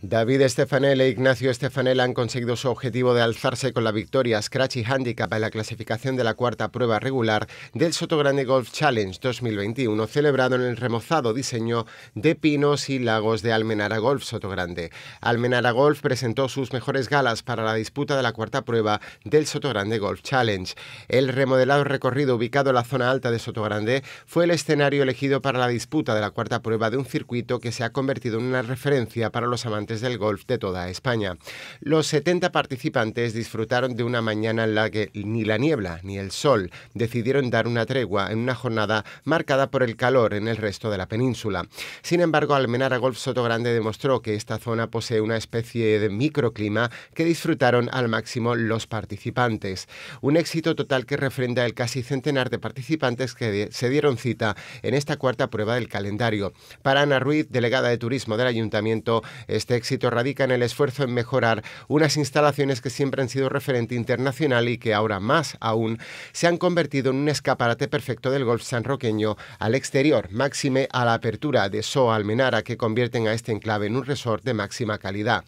David Estefanel e Ignacio Estefanel han conseguido su objetivo de alzarse con la victoria Scratch y Handicap en la clasificación de la cuarta prueba regular del Sotogrande Golf Challenge 2021, celebrado en el remozado diseño de Pinos y Lagos de Almenara Golf Sotogrande. Almenara Golf presentó sus mejores galas para la disputa de la cuarta prueba del Sotogrande Golf Challenge. El remodelado recorrido ubicado en la zona alta de Sotogrande fue el escenario elegido para la disputa de la cuarta prueba de un circuito que se ha convertido en una referencia para los amantes del golf de toda España. Los 70 participantes disfrutaron de una mañana en la que ni la niebla ni el sol decidieron dar una tregua en una jornada marcada por el calor en el resto de la península. Sin embargo, Almenara Golf Sotogrande demostró que esta zona posee una especie de microclima que disfrutaron al máximo los participantes. Un éxito total que refrenda el casi centenar de participantes que se dieron cita en esta cuarta prueba del calendario. Para Ana Ruiz, delegada de turismo del ayuntamiento, este éxito radica en el esfuerzo en mejorar unas instalaciones que siempre han sido referente internacional y que ahora más aún se han convertido en un escaparate perfecto del golf sanroqueño al exterior, máxime a la apertura de SOA Almenara que convierten a este enclave en un resort de máxima calidad.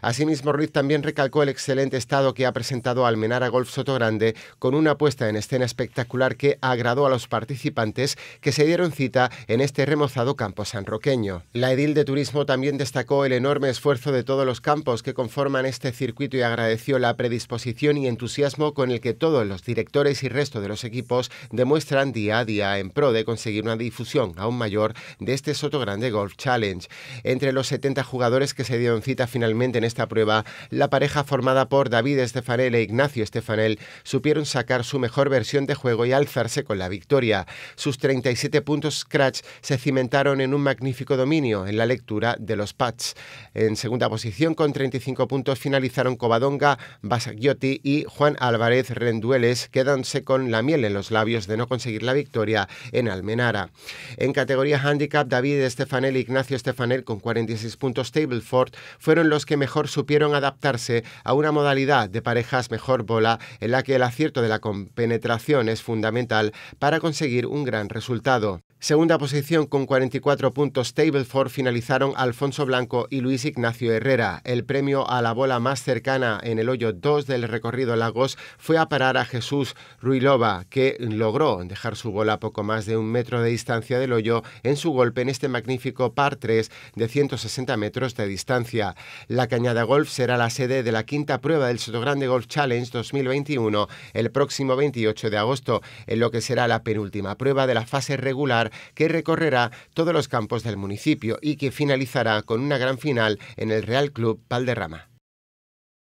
Asimismo, Ruiz también recalcó el excelente estado que ha presentado Almenara Golf Soto Sotogrande con una puesta en escena espectacular que agradó a los participantes que se dieron cita en este remozado campo sanroqueño. La edil de turismo también destacó el enorme esfuerzo de todos los campos que conforman este circuito y agradeció la predisposición y entusiasmo con el que todos los directores y resto de los equipos demuestran día a día en pro de conseguir una difusión aún mayor de este Sotogrande Golf Challenge. Entre los 70 jugadores que se dieron cita finalmente en esta prueba, la pareja formada por David Estefanel e Ignacio Estefanel supieron sacar su mejor versión de juego y alzarse con la victoria. Sus 37 puntos scratch se cimentaron en un magnífico dominio en la lectura de los Pats. En segunda posición, con 35 puntos, finalizaron Covadonga, Basagliotti y Juan Álvarez Rendueles, quedándose con la miel en los labios de no conseguir la victoria en Almenara. En categoría handicap, David Estefanel e Ignacio Estefanel con 46 puntos Tableford fueron los que mejor supieron adaptarse a una modalidad de parejas mejor bola en la que el acierto de la compenetración es fundamental para conseguir un gran resultado. Segunda posición con 44 puntos Tableford finalizaron Alfonso Blanco y Luis Ignacio Herrera. El premio a la bola más cercana en el hoyo 2 del recorrido Lagos fue a parar a Jesús Ruilova, que logró dejar su bola a poco más de un metro de distancia del hoyo en su golpe en este magnífico par 3 de 160 metros de distancia. La Cañada Golf será la sede de la quinta prueba del Sotogrande Golf Challenge 2021 el próximo 28 de agosto, en lo que será la penúltima prueba de la fase regular que recorrerá todos los campos del municipio y que finalizará con una gran final en el Real Club Valderrama.